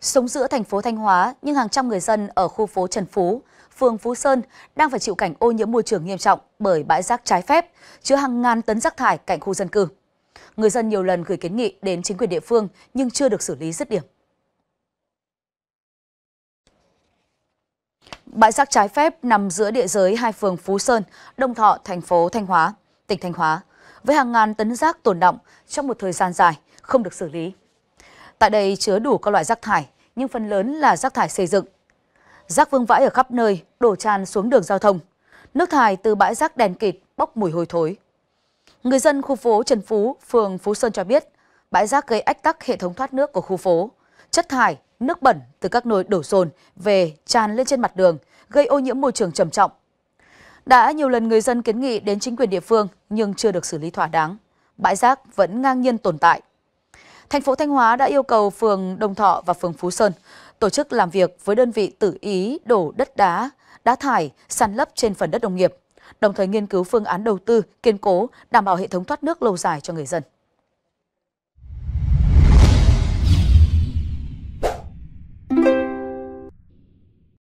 Sống giữa thành phố Thanh Hóa, nhưng hàng trăm người dân ở khu phố Trần Phú, phường Phú Sơn đang phải chịu cảnh ô nhiễm môi trường nghiêm trọng bởi bãi rác trái phép, chứa hàng ngàn tấn rác thải cạnh khu dân cư. Người dân nhiều lần gửi kiến nghị đến chính quyền địa phương nhưng chưa được xử lý dứt điểm. Bãi rác trái phép nằm giữa địa giới hai phường Phú Sơn, Đông Thọ, thành phố Thanh Hóa, tỉnh Thanh Hóa, với hàng ngàn tấn rác tồn động trong một thời gian dài không được xử lý. Tại đây chứa đủ các loại rác thải, nhưng phần lớn là rác thải xây dựng. Rác vương vãi ở khắp nơi, đổ tràn xuống đường giao thông. Nước thải từ bãi rác đèn kịt bốc mùi hôi thối. Người dân khu phố Trần Phú, phường Phú Sơn cho biết, bãi rác gây ách tắc hệ thống thoát nước của khu phố. Chất thải, nước bẩn từ các nồi đổ rồn về tràn lên trên mặt đường, gây ô nhiễm môi trường trầm trọng. Đã nhiều lần người dân kiến nghị đến chính quyền địa phương nhưng chưa được xử lý thỏa đáng. Bãi rác vẫn ngang nhiên tồn tại. Thành phố Thanh Hóa đã yêu cầu phường Đồng Thọ và phường Phú Sơn tổ chức làm việc với đơn vị tự ý đổ đất đá, đá thải, săn lấp trên phần đất nông nghiệp, đồng thời nghiên cứu phương án đầu tư, kiên cố, đảm bảo hệ thống thoát nước lâu dài cho người dân.